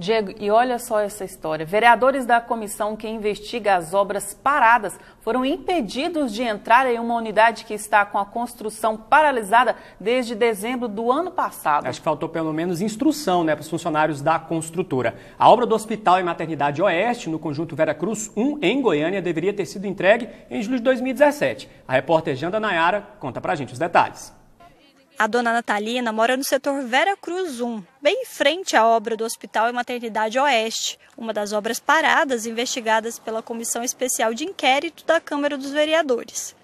Diego, e olha só essa história. Vereadores da comissão que investiga as obras paradas foram impedidos de entrar em uma unidade que está com a construção paralisada desde dezembro do ano passado. Acho que faltou pelo menos instrução né, para os funcionários da construtora. A obra do Hospital e Maternidade Oeste, no conjunto Vera Cruz 1, em Goiânia, deveria ter sido entregue em julho de 2017. A repórter Janda Nayara conta para a gente os detalhes. A dona Natalina mora no setor Vera Cruz 1, bem em frente à obra do Hospital e Maternidade Oeste, uma das obras paradas investigadas pela Comissão Especial de Inquérito da Câmara dos Vereadores.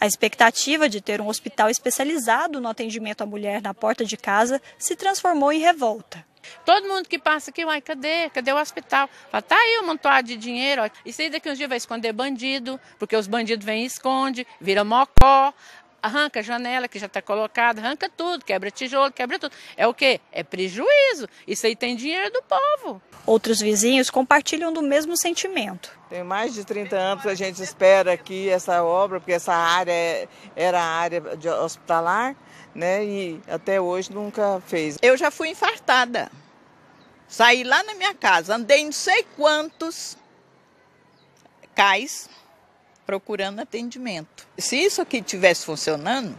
A expectativa de ter um hospital especializado no atendimento à mulher na porta de casa se transformou em revolta. Todo mundo que passa aqui, uai, cadê? Cadê o hospital? Fala, tá aí um montoado de dinheiro. Ó. Isso aí daqui uns dias vai esconder bandido, porque os bandidos vêm e esconde, vira mocó arranca a janela que já está colocada, arranca tudo, quebra tijolo, quebra tudo. É o quê? É prejuízo. Isso aí tem dinheiro do povo. Outros vizinhos compartilham do mesmo sentimento. Tem mais de 30 anos que a gente espera aqui essa obra, porque essa área é, era a área hospitalar, né? E até hoje nunca fez. Eu já fui infartada. Saí lá na minha casa, andei não sei quantos cais procurando atendimento. Se isso aqui tivesse funcionando,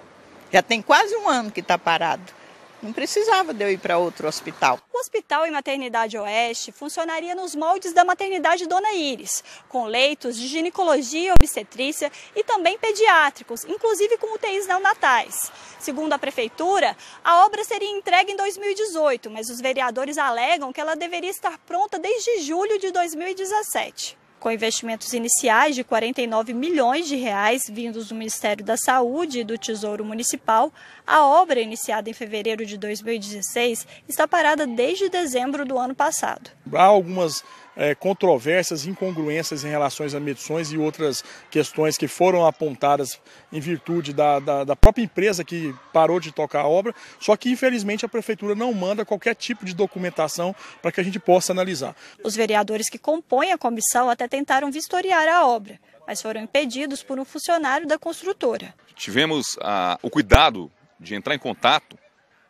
já tem quase um ano que está parado. Não precisava de eu ir para outro hospital. O Hospital e Maternidade Oeste funcionaria nos moldes da maternidade Dona Iris, com leitos de ginecologia e obstetrícia e também pediátricos, inclusive com UTIs neonatais. Segundo a prefeitura, a obra seria entregue em 2018, mas os vereadores alegam que ela deveria estar pronta desde julho de 2017 com investimentos iniciais de 49 milhões de reais vindos do Ministério da Saúde e do Tesouro Municipal, a obra iniciada em fevereiro de 2016 está parada desde dezembro do ano passado. Há algumas é, controvérsias, incongruências em relação às medições e outras questões que foram apontadas em virtude da, da, da, própria empresa que parou de tocar a obra, só que infelizmente a prefeitura não manda qualquer tipo de documentação para que a gente possa analisar. Os vereadores que compõem a comissão até tentaram vistoriar a obra, mas foram impedidos por um funcionário da construtora. Tivemos ah, o cuidado de entrar em contato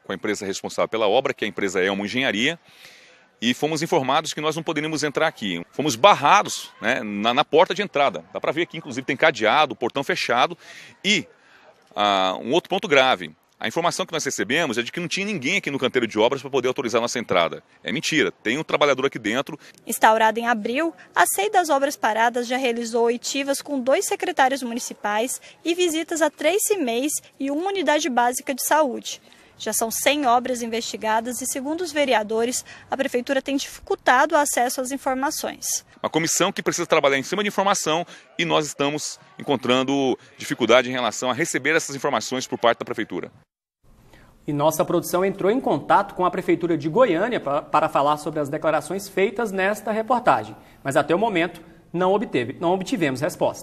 com a empresa responsável pela obra, que a empresa é uma engenharia, e fomos informados que nós não poderíamos entrar aqui. Fomos barrados né, na, na porta de entrada. Dá para ver aqui, inclusive, tem cadeado, portão fechado. E ah, um outro ponto grave: a informação que nós recebemos é de que não tinha ninguém aqui no canteiro de obras para poder autorizar nossa entrada. É mentira, tem um trabalhador aqui dentro. Instaurada em abril, a SEI das Obras Paradas já realizou oitivas com dois secretários municipais e visitas a três CIMEIs e uma unidade básica de saúde. Já são 100 obras investigadas e, segundo os vereadores, a prefeitura tem dificultado o acesso às informações. Uma comissão que precisa trabalhar em cima de informação e nós estamos encontrando dificuldade em relação a receber essas informações por parte da prefeitura. E nossa produção entrou em contato com a Prefeitura de Goiânia para falar sobre as declarações feitas nesta reportagem. Mas até o momento não, obteve, não obtivemos resposta.